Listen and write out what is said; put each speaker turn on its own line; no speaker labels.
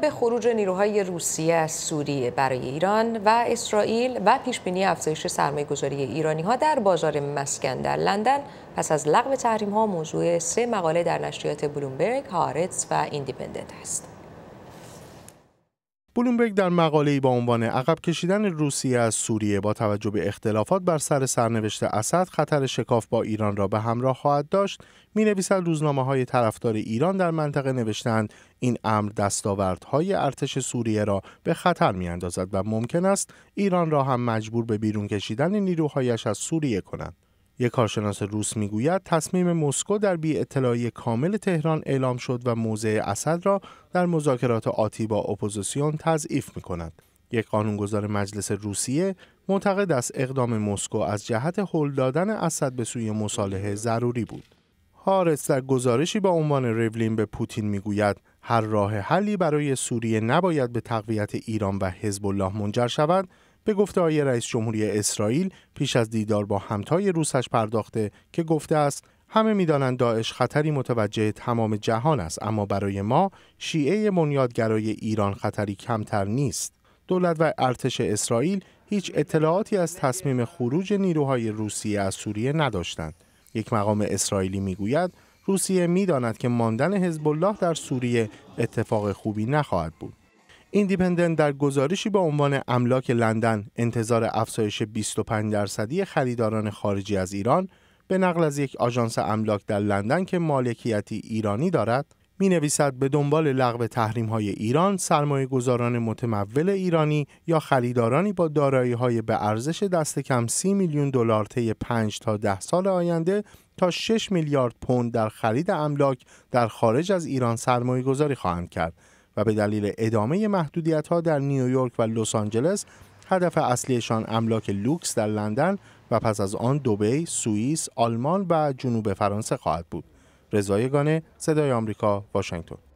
به خروج نیروهای روسیه از سوریه برای ایران و اسرائیل و پیشبینی افزایش گذاری ایرانی ها در بازار مسکن در لندن پس از لغو تحریم ها موضوع سه مقاله در نشریات بلومبرگ، هارتس و ایندیپندنت است.
بلومبرگ در مقاله‌ای با عنوان عقب کشیدن روسیه از سوریه با توجه به اختلافات بر سر سرنوشت اسد خطر شکاف با ایران را به همراه خواهد داشت می نویسد روزنامه های طرفدار ایران در منطقه نوشتند این امر دستاوردهای ارتش سوریه را به خطر می اندازد و ممکن است ایران را هم مجبور به بیرون کشیدن نیروهایش از سوریه کنند یک کارشناس روس میگوید تصمیم مسکو در بی اطلاعی کامل تهران اعلام شد و موضع اسد را در مذاکرات آتی با اپوزیسیون تضعیف می کند. یک قانونگذار مجلس روسیه معتقد است اقدام مسکو از جهت هل دادن اسد به سوی مصالحه ضروری بود. هارس در گزارشی با عنوان رولین به پوتین میگوید هر راه حلی برای سوریه نباید به تقویت ایران و حزب الله منجر شود به گفته های رئیس جمهوری اسرائیل پیش از دیدار با همتای روسش پرداخته که گفته است همه میدانند داعش خطری متوجه تمام جهان است اما برای ما شیعه بنیادگرای ایران خطری کمتر نیست دولت و ارتش اسرائیل هیچ اطلاعاتی از تصمیم خروج نیروهای روسیه از سوریه نداشتند یک مقام اسرائیلی میگوید روسیه میداند که ماندن حزب الله در سوریه اتفاق خوبی نخواهد بود ایندیپندنت در گزارشی با عنوان املاک لندن انتظار افزایش 25 درصدی خریداران خارجی از ایران به نقل از یک آژانس املاک در لندن که مالکیتی ایرانی دارد می نویسد به دنبال لغو تحریم های ایران سرمایه گذاران متمول ایرانی یا خریدارانی با دارایی های به ارزش دست کم 30 میلیون دلار طی 5 تا 10 سال آینده تا 6 میلیارد پوند در خرید املاک در خارج از ایران سرمایه گذاری خواهند کرد و به دلیل ادامه محدودیت ها در نیویورک و لس آنجلس هدف اصلیشان املاک لوکس در لندن و پس از آن دوبی، سوئیس، آلمان و جنوب فرانسه خواهد بود. رضای گانه، صدای آمریکا، واشنگتن.